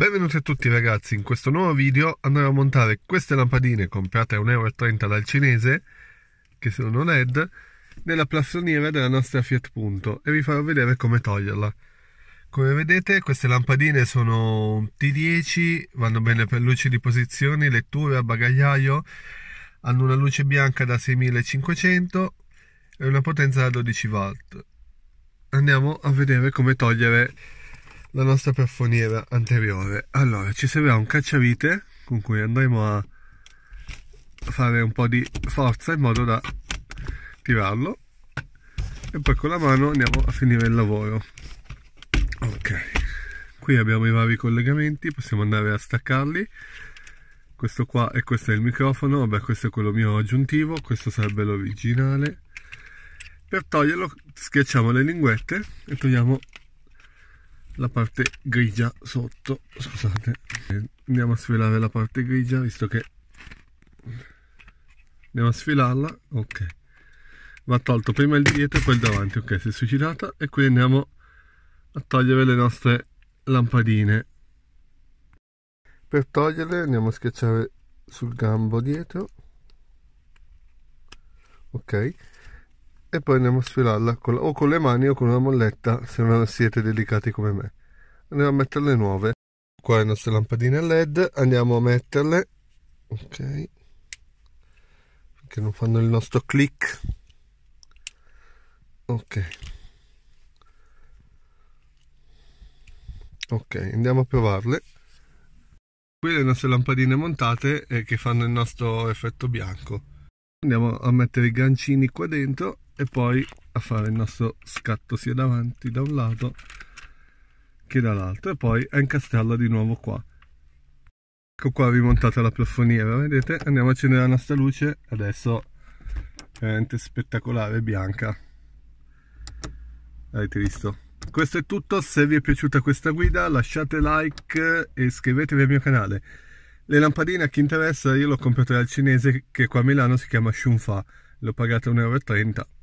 Benvenuti a tutti ragazzi, in questo nuovo video andrò a montare queste lampadine comprate a 1,30€ dal cinese, che sono LED, nella plastroniera della nostra Fiat Punto e vi farò vedere come toglierla. Come vedete queste lampadine sono T10, vanno bene per luci di posizione, lettura, bagagliaio, hanno una luce bianca da 6500 e una potenza da 12 V. Andiamo a vedere come togliere la nostra perfoniera anteriore. Allora, ci servirà un cacciavite con cui andremo a fare un po' di forza in modo da tirarlo e poi con la mano andiamo a finire il lavoro. Ok, qui abbiamo i vari collegamenti, possiamo andare a staccarli. Questo qua e questo è il microfono, vabbè questo è quello mio aggiuntivo, questo sarebbe l'originale. Per toglierlo schiacciamo le linguette e togliamo la parte grigia sotto scusate andiamo a sfilare la parte grigia visto che andiamo a sfilarla ok va tolto prima il dietro e poi il davanti ok si è suicidata e qui andiamo a togliere le nostre lampadine per toglierle andiamo a schiacciare sul gambo dietro ok e poi andiamo a sfilarla con, o con le mani o con una molletta se non siete delicati come me. Andiamo a metterle nuove. Qua le nostre lampadine LED, andiamo a metterle. Ok. Che non fanno il nostro click. Ok. Ok, andiamo a provarle. Qui le nostre lampadine montate eh, che fanno il nostro effetto bianco. Andiamo a mettere i gancini qua dentro e poi a fare il nostro scatto sia davanti da un lato che dall'altro e poi a incastrarla di nuovo qua ecco qua rimontata la plafoniera vedete andiamo a accendere la nostra luce adesso veramente spettacolare bianca avete visto questo è tutto se vi è piaciuta questa guida lasciate like e iscrivetevi al mio canale le lampadine a chi interessa io l'ho comprata dal cinese che qua a Milano si chiama Shunfa l'ho pagata 1,30 euro